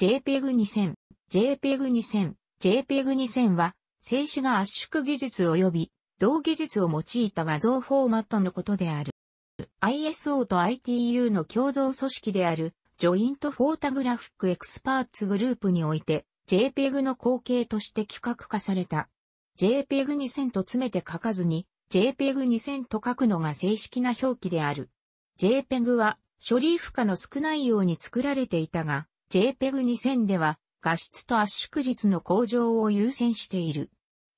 JPEG2000、JPEG2000、JPEG2000 は、静止画圧縮技術及び、同技術を用いた画像フォーマットのことである。ISO と ITU の共同組織である、ジョイントフォータグラフィックエクスパーツグループにおいて、JPEG の後継として規格化された。JPEG2000 と詰めて書かずに、JPEG2000 と書くのが正式な表記である。JPEG は処理負荷の少ないように作られていたが、JPEG2000 では画質と圧縮率の向上を優先している。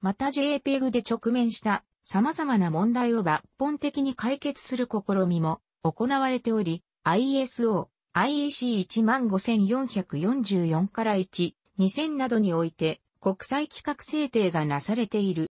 また JPEG で直面した様々な問題を抜本的に解決する試みも行われており、ISO、IEC15444 から1、2000などにおいて国際規格制定がなされている。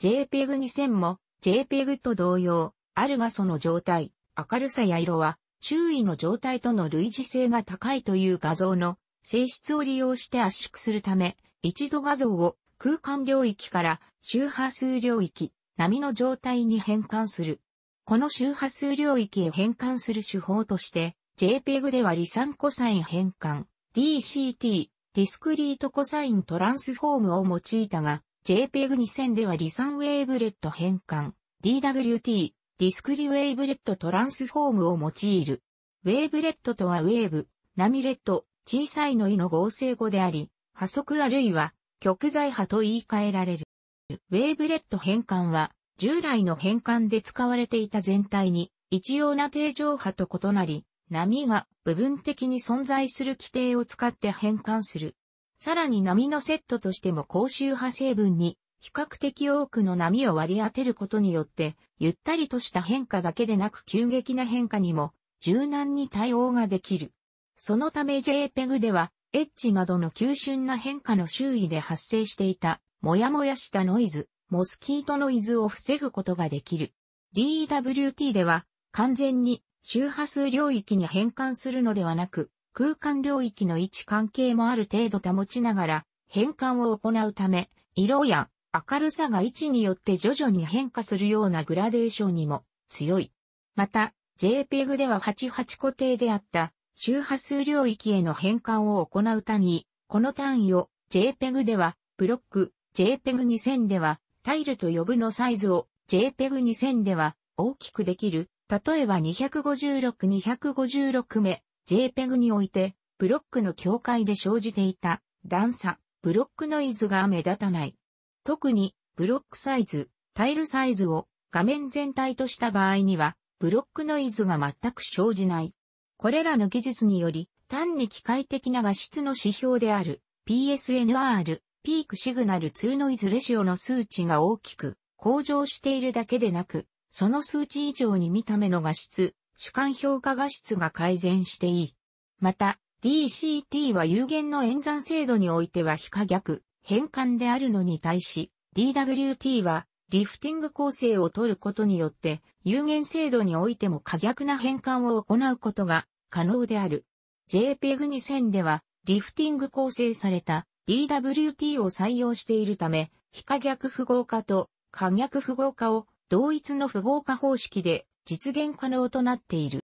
JPEG2000 も JPEG と同様、あるがその状態、明るさや色は周囲の状態との類似性が高いという画像の性質を利用して圧縮するため、一度画像を空間領域から周波数領域、波の状態に変換する。この周波数領域へ変換する手法として、JPEG では離散コサイン変換、DCT、ディスクリートコサイントランスフォームを用いたが、JPEG2000 では離散ウェーブレット変換、DWT、ディスクリウェイブレットトランスフォームを用いる。ウェーブレットとはウェーブ、ナミレット、小さいの意の合成語であり、波速あるいは極材波と言い換えられる。ウェーブレット変換は、従来の変換で使われていた全体に一様な定常波と異なり、波が部分的に存在する規定を使って変換する。さらに波のセットとしても高周波成分に比較的多くの波を割り当てることによって、ゆったりとした変化だけでなく急激な変化にも柔軟に対応ができる。そのため JPEG では、エッジなどの急峻な変化の周囲で発生していた、もやもやしたノイズ、モスキートノイズを防ぐことができる。DWT では、完全に周波数領域に変換するのではなく、空間領域の位置関係もある程度保ちながら、変換を行うため、色や明るさが位置によって徐々に変化するようなグラデーションにも強い。また、JPEG では88固定であった周波数領域への変換を行う単位、この単位を JPEG ではブロック、JPEG2000 ではタイルと呼ぶのサイズを JPEG2000 では大きくできる。例えば256、256目 JPEG においてブロックの境界で生じていた段差、ブロックノイズが目立たない特にブロックサイズ、タイルサイズを画面全体とした場合には、ブロックノイズが全く生じない。これらの技術により、単に機械的な画質の指標である PSNR、ピークシグナル2ノイズレシオの数値が大きく向上しているだけでなく、その数値以上に見た目の画質、主観評価画質が改善していい。また、DCT は有限の演算精度においては非可逆、変換であるのに対し、DWT はリフティング構成を取ることによって有限制度においても可逆な変換を行うことが可能である。JPEG2000 ではリフティング構成された DWT を採用しているため、非可逆符号化と可逆符号化を同一の符号化方式で実現可能となっている。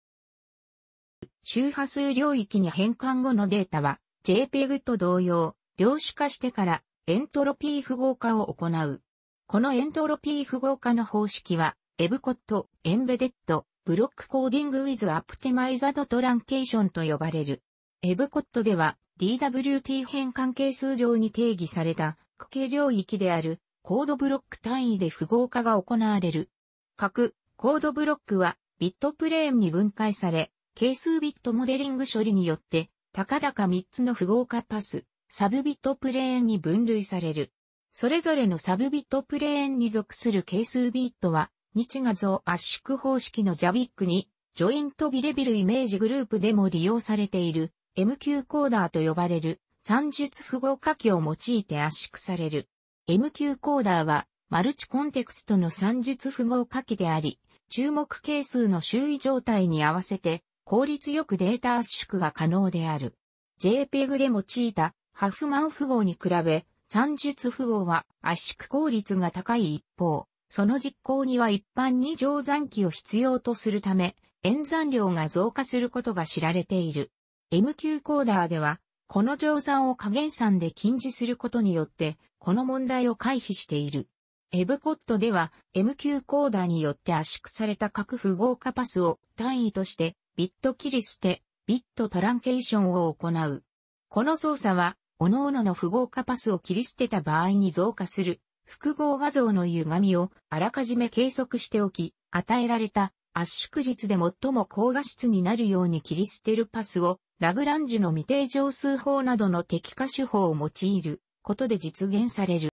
周波数領域に変換後のデータは JPEG と同様量子化してからエントロピー符号化を行う。このエントロピー符号化の方式は、エブコット、エンベデッド、ブロックコーディングウィズアプティマイザドトランケーションと呼ばれる。エブコットでは DWT 変換係数上に定義された区形領域であるコードブロック単位で符号化が行われる。各コードブロックはビットプレーンに分解され、係数ビットモデリング処理によって、たかだか3つの符号化パス、サブビットプレーンに分類される。それぞれのサブビットプレーンに属する係数ビットは、日画像圧縮方式の j a ビ i c に、ジョイントビレビルイメージグループでも利用されている MQ コーダーと呼ばれる算術符号書きを用いて圧縮される。MQ コーダーはマルチコンテクストの算術符号書きであり、注目係数の周囲状態に合わせて効率よくデータ圧縮が可能である。JPEG で用いたハフマン符号に比べ、算術符号は圧縮効率が高い一方、その実行には一般に乗算機を必要とするため、演算量が増加することが知られている。MQ コーダーでは、この乗算を加減算で禁止することによって、この問題を回避している。エブコットでは、MQ コーダーによって圧縮された各符号化パスを単位として、ビット切り捨て、ビットトランケーションを行う。この操作は、各々の符号化パスを切り捨てた場合に増加する複合画像の歪みをあらかじめ計測しておき、与えられた圧縮率で最も高画質になるように切り捨てるパスをラグランジュの未定乗数法などの適化手法を用いることで実現される。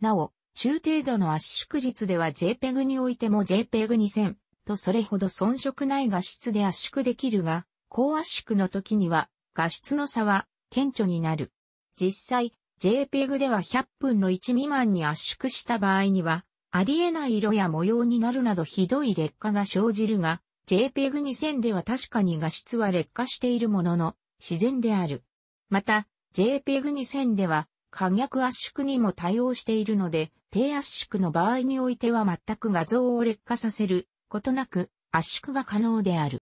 なお、中程度の圧縮率では JPEG においても JPEG2000 とそれほど遜色ない画質で圧縮できるが、高圧縮の時には画質の差は顕著になる。実際、JPEG では100分の1未満に圧縮した場合には、ありえない色や模様になるなどひどい劣化が生じるが、JPEG2000 では確かに画質は劣化しているものの、自然である。また、JPEG2000 では、可逆圧縮にも対応しているので、低圧縮の場合においては全く画像を劣化させることなく圧縮が可能である。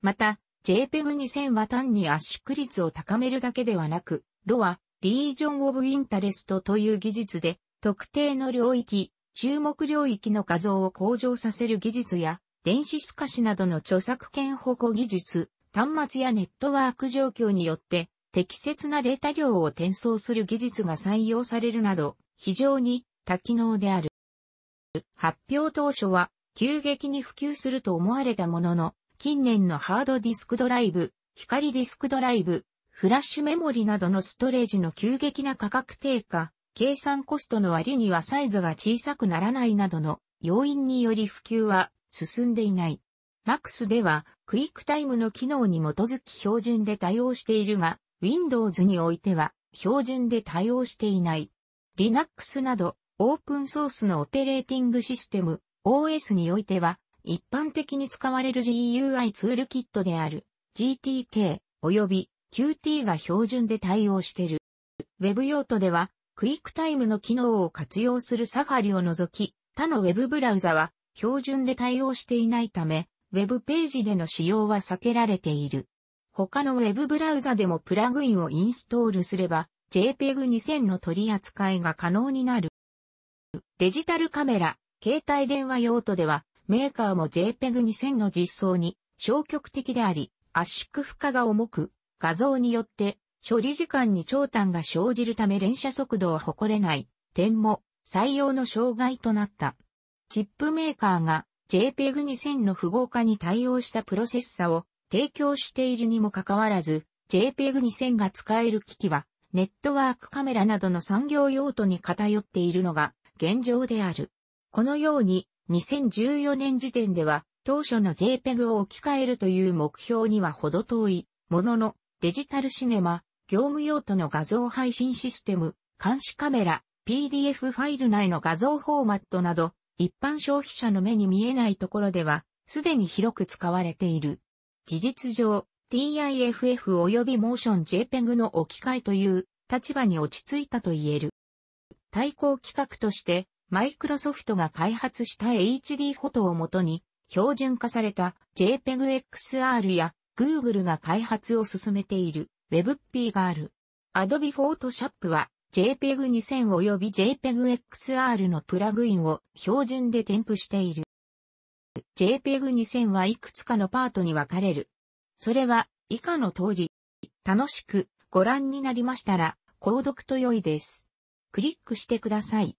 また、JPEG2000 は単に圧縮率を高めるだけではなく、ロは、リージョンオブインタレストという技術で、特定の領域、注目領域の画像を向上させる技術や、電子透かしなどの著作権保護技術、端末やネットワーク状況によって、適切なデータ量を転送する技術が採用されるなど、非常に多機能である。発表当初は、急激に普及すると思われたものの、近年のハードディスクドライブ、光ディスクドライブ、フラッシュメモリなどのストレージの急激な価格低下、計算コストの割にはサイズが小さくならないなどの要因により普及は進んでいない。MAX ではクイックタイムの機能に基づき標準で対応しているが、Windows においては標準で対応していない。Linux などオープンソースのオペレーティングシステム OS においては一般的に使われる GUI ツールキットである GTK 及び QT が標準で対応している。Web 用途では、クイックタイムの機能を活用するサファリを除き、他の Web ブラウザは標準で対応していないため、Web ページでの使用は避けられている。他の Web ブラウザでもプラグインをインストールすれば、JPEG2000 の取り扱いが可能になる。デジタルカメラ、携帯電話用途では、メーカーも JPEG2000 の実装に消極的であり、圧縮負荷が重く、画像によって処理時間に長短が生じるため連写速度を誇れない点も採用の障害となった。チップメーカーが JPEG2000 の符号化に対応したプロセッサを提供しているにもかかわらず、JPEG2000 が使える機器は、ネットワークカメラなどの産業用途に偏っているのが現状である。このように、2014年時点では、当初の JPEG を置き換えるという目標にはほど遠い、ものの、デジタルシネマ、業務用途の画像配信システム、監視カメラ、PDF ファイル内の画像フォーマットなど、一般消費者の目に見えないところでは、すでに広く使われている。事実上、TIFF 及びモーション JPEG の置き換えという立場に落ち着いたと言える。対抗企画として、マイクロソフトが開発した HD フォトをもとに、標準化された JPEGXR や Google が開発を進めている WebP がある。Adobe Photoshop は JPEG2000 及び JPEGXR のプラグインを標準で添付している。JPEG2000 はいくつかのパートに分かれる。それは以下の通り、楽しくご覧になりましたら、購読と良いです。クリックしてください。